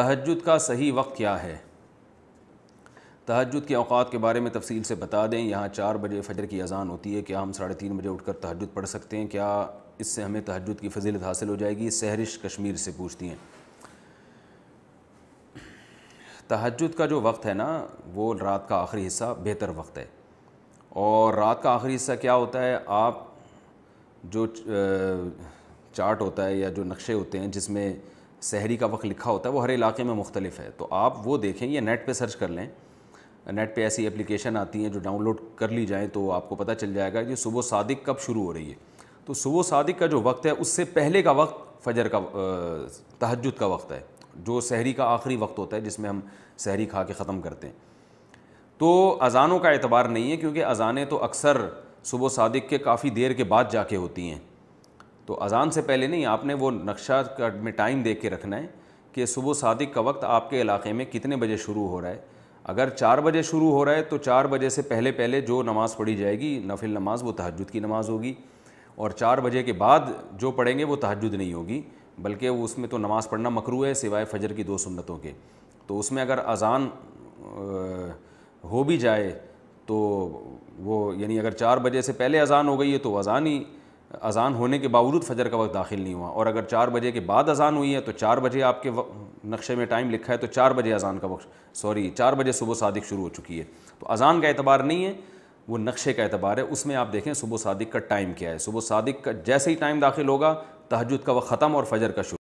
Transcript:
तहजद का सही वक्त क्या है तहजद के अवकात के बारे में तफसील से बता दें यहाँ चार बजे फजर की अजान होती है क्या हम साढ़े तीन बजे उठ कर तहजद पढ़ सकते हैं क्या इससे हमें तहजद की फजीलत हासिल हो जाएगी सहरिश कश्मीर से पूछती हैं तहजद का जो वक्त है ना वो रात का आखिरी हिस्सा बेहतर वक्त है और रात का आखिरी हिस्सा क्या होता है आप जो चार्ट होता है या जो नक्शे होते हैं जिसमें सहरी का वक्त लिखा होता है वो हर इलाके में मुख्तलिफ है तो आप वो देखें या नेट पर सर्च कर लें नेट पर ऐसी एप्लीकेशन आती हैं जो डाउनलोड कर ली जाएँ तो आपको पता चल जाएगा कि सुबह सादिक कब शुरू हो रही है तो सुबह सादिक का जो वक्त है उससे पहले का वक्त फजर का तहजद का वक्त है जो शहरी का आखिरी वक्त होता है जिसमें हम शहरी खा के ख़त्म करते हैं तो अज़ानों का एतबार नहीं है क्योंकि अज़ानें तो अक्सर सुबह सादिक के काफ़ी देर के बाद जाके होती हैं तो अज़ान से पहले नहीं आपने वो नक्शा में टाइम दे के रखना है कि सुबह सादिक का वक्त आपके इलाके में कितने बजे शुरू हो रहा है अगर चार बजे शुरू हो रहा है तो चार बजे से पहले पहले जो नमाज़ पढ़ी जाएगी नफिल नमाज वो तहजद की नमाज़ होगी और चार बजे के बाद जो पढ़ेंगे वो तहजद नहीं होगी बल्कि उसमें तो नमाज़ पढ़ना मकरू है सिवाय फजर की दो सुन्नतों के तो उसमें अगर अज़ान हो भी जाए तो वो यानी अगर चार बजे से पहले अज़ान हो गई है तो अज़ान ही अज़ान होने के बावजूद फजर का वक्त दाखिल नहीं हुआ और अगर चार बजे के बाद अज़ान हुई है तो चार बजे आपके नक्शे में टाइम लिखा है तो चार बजे अज़ान का वक्त सॉरी चार बजे सुबह सादिक शुरू हो चुकी है तो अज़ान का एतबार नहीं है वो नक्शे का एतबार है उसमें आप देखें सुबह सादिक का टाइम क्या है सुबह सादिक का जैसे ही टाइम दाखिल होगा तहजद का वक्त ख़त्म और फजर का शुरू